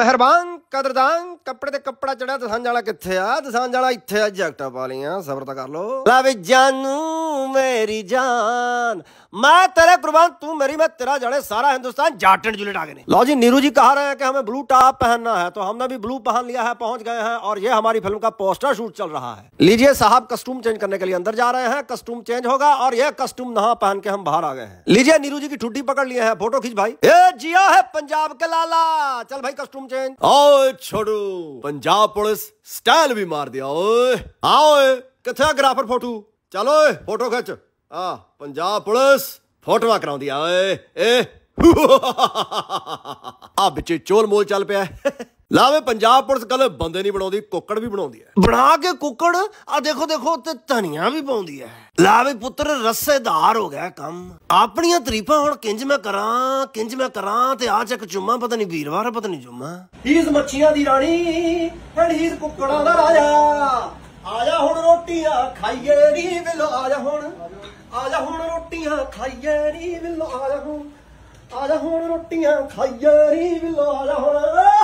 ਮਿਹਰਬਾਨ ਕਦਰਦਾਨ ਕੱਪੜੇ ਤੇ ਕੱਪੜਾ ਚੜਾ ਦਸਾਂਜ ਵਾਲਾ ਕਿੱਥੇ ਆ ਦਸਾਂਜ ਵਾਲਾ ਇੱਥੇ ਆ ਜੈਕਟਾਂ ਪਾ ਲਈਆਂ ਸਬਰ ਤਾਂ ਕਰ ਲੋ ਲਾ ਵੀ ਜਾਨੂ मेरी जान मैं तेरे कुर्बान तू मेरी मैं तेरा जाने सारा हिंदुस्तान जाट एंड जुलेट आगे नहीं लो जी नीरू जी कहा रहे हैं कि हमें ब्लू टॉप पहनना है तो हमने भी ब्लू पहन लिया है पहुंच गए हैं और ये हमारी फिल्म का पोस्टर शूट चल रहा है लीजिए साहब कस्टूम चेंज करने के लिए अंदर जा रहे हैं कस्टूम चेंज होगा और ये कस्टूम नहा पहन के हम बाहर आ गए हैं लीजिए नीरू जी की ठुड्डी पकड़ लिए हैं फोटो खींच भाई ए जिया है पंजाब के लाला चल भाई कस्टूम चेंज ओ छोड़ू पंजाब पुलिस स्टाइल भी मार दिया ओए आओ कथे ग्राफर फोटो ਚੱਲ ਓਏ ਫੋਟੋ ਖਿੱਚ ਆ ਪੰਜਾਬ ਪੁਲਿਸ ਫੋਟੋਆਂ ਕਰਾਉਂਦੀ ਆ ਓਏ ਏ ਆ ਵਿੱਚ ਚੋਲ ਮੋਲ ਚੱਲ ਪਿਆ ਲਾਵੇ ਪੰਜਾਬ ਪੁਲਿਸ ਕੱਲ ਬੰਦੇ ਨਹੀਂ ਬਣਾਉਂਦੀ ਕੁੱਕੜ ਵੀ ਬਣਾਉਂਦੀ ਹੈ ਬਣਾ ਕੇ ਕੁੱਕੜ ਆ ਦੇਖੋ ਦੇਖੋ ਉੱਤੇ ਧਨੀਆਂ ਵੀ ਪਾਉਂਦੀ ਹੈ ਲਾਵੇ ਪੁੱਤਰ ਰਸੇਦਾਰ ਹੋ ਗਿਆ ਕੰਮ ਆਪਣੀਆਂ ਤਰੀਫਾਂ ਹੁਣ ਕਿੰਜ ਮੈਂ ਕਰਾਂ ਕਿੰਜ ਮੈਂ ਕਰਾਂ ਤੇ ਆ ਚੱਕ ਚੁੰਮਾ ਪਤਾ ਨਹੀਂ ਵੀਰਵਾਰ ਪਤਾ ਨਹੀਂ ਜੁਮਾ ਹੀਜ਼ ਮੱਛੀਆਂ ਦੀ ਰਾਣੀ ਐਂਡ ਹੀਜ਼ ਕੁੱਕੜਾਂ ਦਾ ਰਾਜ ਖਾਈਏ ਨੀ ਬਿੱਲੋ ਆ ਜਾ ਹੁਣ ਆ ਜਾ ਹੁਣ ਰੋਟੀਆਂ ਖਾਈਏ ਨੀ ਬਿੱਲੋ ਆ ਜਾ ਹੁਣ ਆ ਜਾ ਹੁਣ ਰੋਟੀਆਂ ਖਾਈਏ ਨੀ ਬਿੱਲੋ ਆ ਜਾ ਹੁਣ